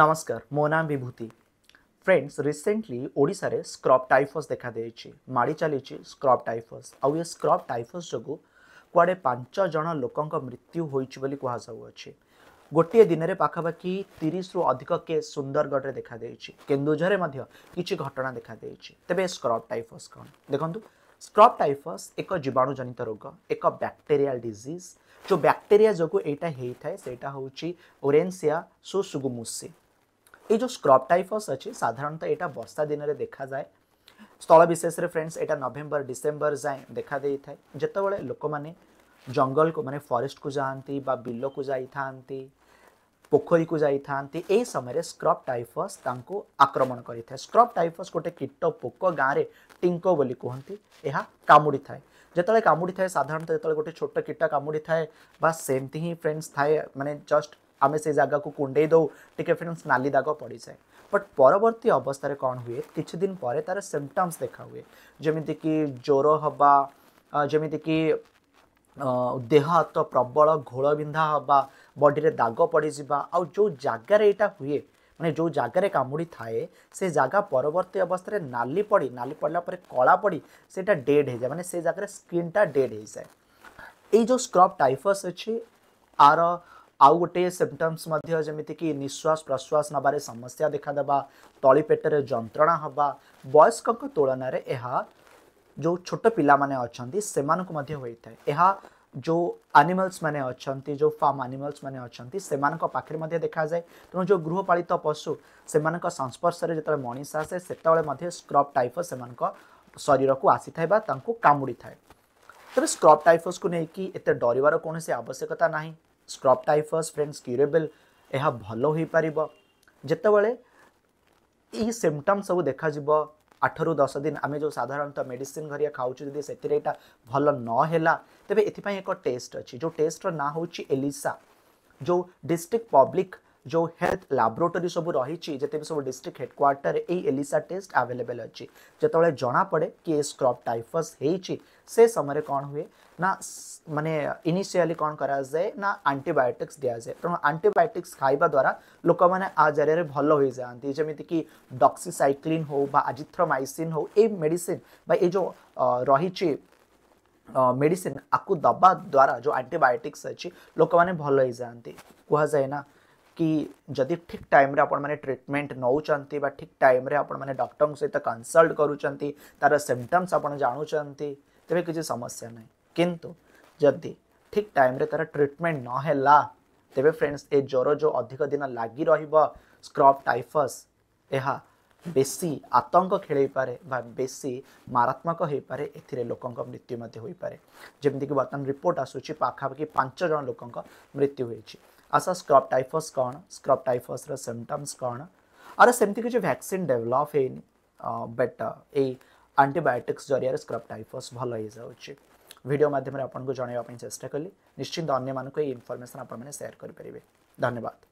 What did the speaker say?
নমস্কার মো নাম বিভূতি friends recently ওড়িশার স্ক্রপ টাইফস দেখা দিয়েছি মাড়ি চালিছি স্ক্রপ টাইফস আউ এ স্ক্রপ টাইফস যোগুঁ কুয়াড়ে পাঁচ জন লোক মৃত্যু হয়েছে বলে কুহযাউছি ଗୋଟିଏ ଦିନରେ ପାଖାପାଖି ତିରିଶରୁ ଅଧିକ କେସ୍ ସୁନ୍ଦରଗଡ଼ରେ ଦେଖାଦେଇଛି କେନ୍ଦୁଝରରେ ମଧ୍ୟ କିଛି ଘଟଣା ଦେଖାଦେଇଛି ତେବେ ସ୍କ୍ରବ୍ ଟାଇଫସ୍ କ'ଣ ଦେଖନ୍ତୁ ସ୍କ୍ରବ୍ ଟାଇଫସ୍ ଏକ ଜୀବାଣୁଜନିତ ରୋଗ ଏକ ବ୍ୟାକ୍ଟେରିଆଲ ଡିଜିଜ୍ ଯେଉଁ ବ୍ୟାକ୍ଟେରିଆ ଯୋଗୁଁ ଏଇଟା ହେଇଥାଏ ସେଇଟା ହେଉଛି ଓରେନ୍ସିଆ ସୁସୁଗୁମୁସି এই যে স্ক্রব টাইফস আছে সাধারণত এটা বর্ষা দিনরে দেখা যায় ସ୍ଥଳବିଶେଷରେ ଫ୍ରେଣ୍ଡସ୍ ଏଇଟା ନଭେମ୍ବର ଡିସେମ୍ବର ଯାଏଁ ଦେଖାଦେଇଥାଏ ଯେତେବେଳେ ଲୋକମାନେ ଜଙ୍ଗଲକୁ ମାନେ ଫରେଷ୍ଟକୁ ଯାଆନ୍ତି ବା ବିଲକୁ ଯାଇଥାନ୍ତି ପୋଖରୀକୁ ଯାଇଥାନ୍ତି ଏହି ସମୟରେ ସ୍କ୍ରବ୍ ଟାଇଫସ୍ ତାଙ୍କୁ ଆକ୍ରମଣ କରିଥାଏ ସ୍କ୍ରବ୍ ଟାଇଫସ୍ ଗୋଟେ କୀଟ ପୋକ ଗାଁରେ ଟିଙ୍କ ବୋଲି କୁହନ୍ତି ଏହା କାମୁଡ଼ିଥାଏ ଯେତେବେଳେ କାମୁଡ଼ିଥାଏ ସାଧାରଣତଃ ଯେତେବେଳେ ଗୋଟେ ଛୋଟ କୀଟ କାମୁଡ଼ିଥାଏ ବା ସେମିତି ହିଁ ଫ୍ରେଣ୍ଡସ୍ ଥାଏ ମାନେ ଜଷ୍ଟ आम से जगाक कुंडे दौ टे फिर नाली दाग पड़ाए बट परवर्त अवस्था कौन हुए किसी दिन पर तार सिमटम्स देखा हुए जमीती कि ज्वर हवा जमीती कि ଦେହ ହାତ ପ୍ରବଳ ଘୋଳ ବିନ୍ଧା ହେବା ବଡ଼ିରେ ଦାଗ ପଡ଼ିଯିବା ଆଉ ଯେଉଁ ଜାଗାରେ ଏଇଟା ହୁଏ ମାନେ ଯେଉଁ ଜାଗାରେ କାମୁଡ଼ି ଥାଏ ସେ ଜାଗା ପରବର୍ତ୍ତୀ ଅବସ୍ଥାରେ ନାଲି ପଡ଼ି ନାଲି ପଡ଼ିଲା ପରେ କଳା ପଡ଼ି ସେଇଟା ଡେଡ଼୍ ହେଇଯାଏ ମାନେ ସେ ଜାଗାରେ ସ୍କିନ୍ଟା ଡେଡ଼୍ ହେଇଯାଏ ଏଇ ଯେଉଁ ସ୍କ୍ରବ୍ ଟାଇଫସ୍ ଅଛି ଆର आउ गोटे सिमटम्स जमीक निश्वास प्रश्वास नवे समस्या देखादे तली पेटर जंत्रणा हवा वयस्क तुलन यह जो छोट पाने से जो एनिमल्स मैंने अच्छा जो फार्म एनिमल्स मैंने अच्छा से पाखे देखा जाए तेना जो गृहपात पशु से संस्पर्श से जो मनीष आसे से स्क्रब टाइफस से शरीर को आसी थे कामुड़ी थाए तेरे स्क्रब टाइफस को लेकिन डरवार कौन से आवश्यकता नहीं स्क्रब टाइफस फ्रेंड्स क्यूरेबल यह भल हो पार जितेबले सिमटम सब देखा आठ रु दस दिन आम जो साधारण मेडिसीन घर खाऊ जी से भल ना तेज एथपाई एक टेस्ट अच्छी जो टेस्टर ना हूँ एलिसा जो डिस्ट्रिक्ट पब्लिक जो हेल्थ लाबोरेटोरी सब रही जिते भी सब डिस्ट्रिक्ट हेडक्वार्टर यही एलिसा टेस्ट आभेलेबल अच्छी जना पड़े कि ये स्क्रब टाइफस से समय कौन हुए ना माने इनिशियली कौन कराए ना आंटीबायोटिक्स दि जाए तेणु आंटीबायोटिक्स खावा द्वारा लोक मैंने आ जरिया भल हो जाती जमीक डक्सीसाइक्लीन हो आजिथ्रोमाइसीन हो ये मेडिसीन ये जो रही मेडिसीन आपको दबा द्वारा जो आंटीबायोटिक्स अच्छी लोक मैंने भल हो जाती कहुए ना कि जदि ठीक टाइम मैंने ट्रिटमेंट नौकर ठीक टाइम मैंने डक्टर सहित कनसल्ट कर तार सिमटम्स आप आपुंत तेज किसी समस्या ना कि जदि ठीक टाइम तार ट्रिटमेंट ना तेरे फ्रेंड्स ए ज्वर जो अधिक दिन लग रप टाइफस यह बेस आतंक खेल पारे बेसी मारात्मक हो पारे एकं मृत्यु होपे जमीक बर्तमान रिपोर्ट आसूँ पखापाखि पांचज लोक मृत्यु हो ଆଶା ସ୍କ୍ରବ୍ ଟାଇଫସ୍ କ'ଣ ସ୍କ୍ରବ୍ ଟାଇଫସ୍ର ସିମ୍ପଟମ୍ସ କ'ଣ ଆର ସେମିତି କିଛି ଭ୍ୟାକ୍ସିନ୍ ଡେଭଲପ୍ ହେଇନି ବଟ୍ ଏଇ ଆଣ୍ଟିବାୟୋଟିକ୍ସ ଜରିଆରେ ସ୍କ୍ରବ୍ ଟାଇଫସ୍ ଭଲ ହେଇଯାଉଛି ଭିଡ଼ିଓ ମାଧ୍ୟମରେ ଆପଣଙ୍କୁ ଜଣାଇବା ପାଇଁ ଚେଷ୍ଟା କଲି ନିଶ୍ଚିନ୍ତ ଅନ୍ୟମାନଙ୍କୁ ଏଇ ଇନଫର୍ମେସନ୍ ଆପଣମାନେ ସେୟାର କରିପାରିବେ ଧନ୍ୟବାଦ